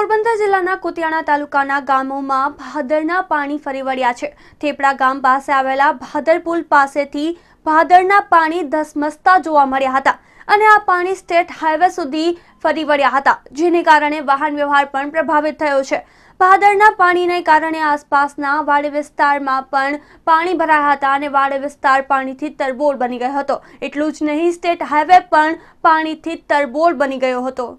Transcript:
પોરબંદર જિલ્લાના કુતિયાણા તાલુકાના ગામોમાં ભાદરના પાણી ફરી વળ્યા છે થેપડા ગામ પાસે આવેલા ભાદર પુલ પાસેથી ભાદરના પાણી ધસમસતા જોવા મળ્યા હતા અને આ પાણી સ્ટેટ હાઈવે સુધી ફરી વળ્યા હતા જેને કારણે વાહન વ્યવહાર પણ પ્રભાવિત થયો છે ભાદરના પાણીને કારણે આસપાસના વાડી વિસ્તારમાં પણ પાણી ભરાયા હતા અને વાડી વિસ્તાર પાણીથી તરબોળ બની ગયો હતો એટલું જ નહીં સ્ટેટ હાઈવે પણ પાણીથી તરબોળ બની ગયો હતો